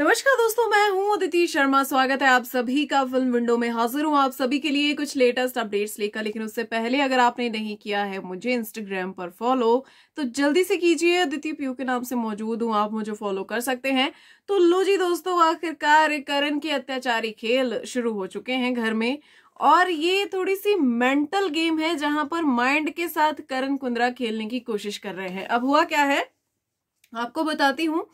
नमस्कार दोस्तों मैं हूं अदिति शर्मा स्वागत है आप सभी का फिल्म विंडो में हाजिर हूं आप सभी के लिए कुछ लेटेस्ट अपडेट्स लेकर लेकिन उससे पहले अगर आपने नहीं किया है मुझे इंस्टाग्राम पर फॉलो तो जल्दी से कीजिए अदिति पीयू के नाम से मौजूद हूं आप मुझे फॉलो कर सकते हैं तो लो जी दोस्तों आखिरकार करण के अत्याचारी खेल शुरू हो चुके हैं घर में और ये थोड़ी सी मेंटल गेम है जहां पर माइंड के साथ करण कुंद्रा खेलने की कोशिश कर रहे हैं अब हुआ क्या है आपको बताती हूँ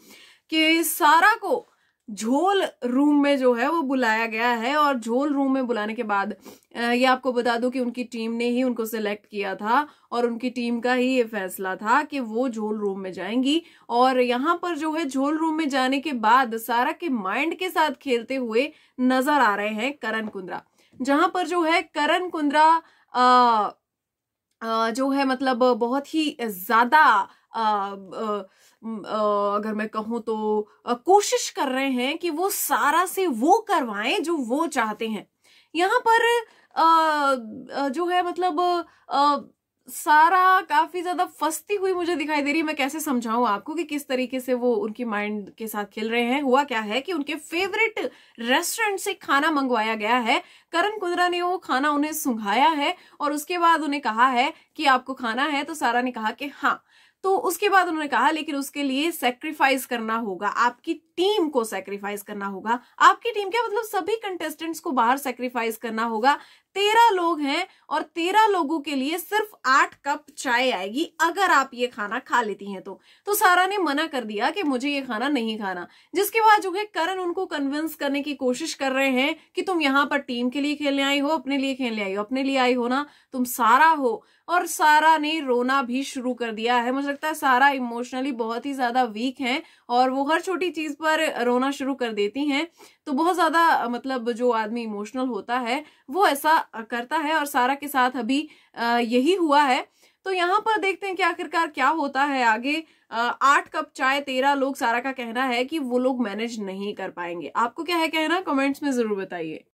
कि सारा को झोल रूम में जो है वो बुलाया गया है और झोल रूम में बुलाने के बाद ये आपको बता दूं कि उनकी टीम ने ही उनको सिलेक्ट किया था और उनकी टीम का ही ये फैसला था कि वो झोल रूम में जाएंगी और यहाँ पर जो है झोल रूम में जाने के बाद सारा के माइंड के साथ खेलते हुए नजर आ रहे हैं करण कुंद्रा जहां पर जो है करण कुंद्रा आ, आ, जो है मतलब बहुत ही ज्यादा अगर मैं कहूँ तो कोशिश कर रहे हैं कि वो सारा से वो करवाएं जो वो चाहते हैं यहाँ पर आ, जो है मतलब आ, सारा काफी ज्यादा फस्ती हुई मुझे दिखाई दे रही है मैं कैसे समझाऊं आपको कि किस तरीके से वो उनकी माइंड के साथ खेल रहे हैं हुआ क्या है कि उनके फेवरेट रेस्टोरेंट से खाना मंगवाया गया है करण कुंद्रा ने वो खाना उन्हें सुंघाया है और उसके बाद उन्हें कहा है कि आपको खाना है तो सारा ने कहा कि हाँ तो उसके बाद उन्होंने कहा लेकिन उसके लिए सेक्रीफाइस करना होगा आपकी टीम को सेक्रीफाइस करना होगा आपकी टीम क्या मतलब सभी कंटेस्टेंट्स को बाहर सेक्रीफाइस करना होगा तेरह लोग हैं और तेरह लोगों के लिए सिर्फ आठ कप चाय आएगी अगर आप ये खाना खा लेती हैं तो तो सारा ने मना कर दिया कि मुझे ये खाना नहीं खाना जिसके बाद जो है करण उनको कन्विंस करने की कोशिश कर रहे हैं कि तुम यहाँ पर टीम के लिए खेलने आई हो अपने लिए खेलने आई हो अपने लिए आई हो ना तुम सारा हो और सारा ने रोना भी शुरू कर दिया है मुझे लगता है सारा इमोशनली बहुत ही ज़्यादा वीक है और वो हर छोटी चीज़ पर रोना शुरू कर देती हैं तो बहुत ज़्यादा मतलब जो आदमी इमोशनल होता है वो ऐसा करता है और सारा के साथ अभी यही हुआ है तो यहाँ पर देखते हैं कि आखिरकार क्या होता है आगे आठ कप चाय तेरह लोग सारा का कहना है कि वो लोग मैनेज नहीं कर पाएंगे आपको क्या है कहना कमेंट्स में जरूर बताइए